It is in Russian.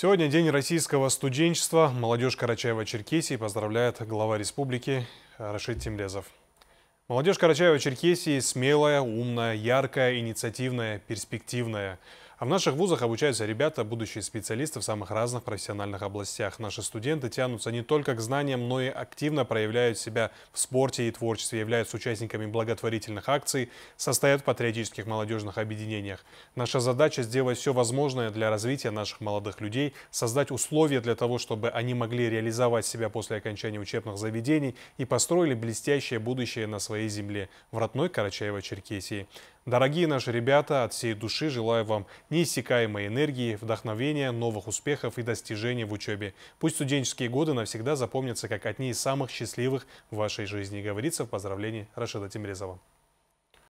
Сегодня день российского студенчества. Молодежь Карачаева-Черкесии поздравляет глава республики Рашид Тимлезов. Молодежь Карачаева-Черкесии смелая, умная, яркая, инициативная, перспективная. А в наших вузах обучаются ребята, будущие специалисты в самых разных профессиональных областях. Наши студенты тянутся не только к знаниям, но и активно проявляют себя в спорте и творчестве, являются участниками благотворительных акций, состоят в патриотических молодежных объединениях. Наша задача – сделать все возможное для развития наших молодых людей, создать условия для того, чтобы они могли реализовать себя после окончания учебных заведений и построили блестящее будущее на своей своей земле, в родной Карачаево-Черкесии. Дорогие наши ребята, от всей души желаю вам неиссякаемой энергии, вдохновения, новых успехов и достижений в учебе. Пусть студенческие годы навсегда запомнятся как одни из самых счастливых в вашей жизни, говорится в поздравлении Рашида Тимрезова.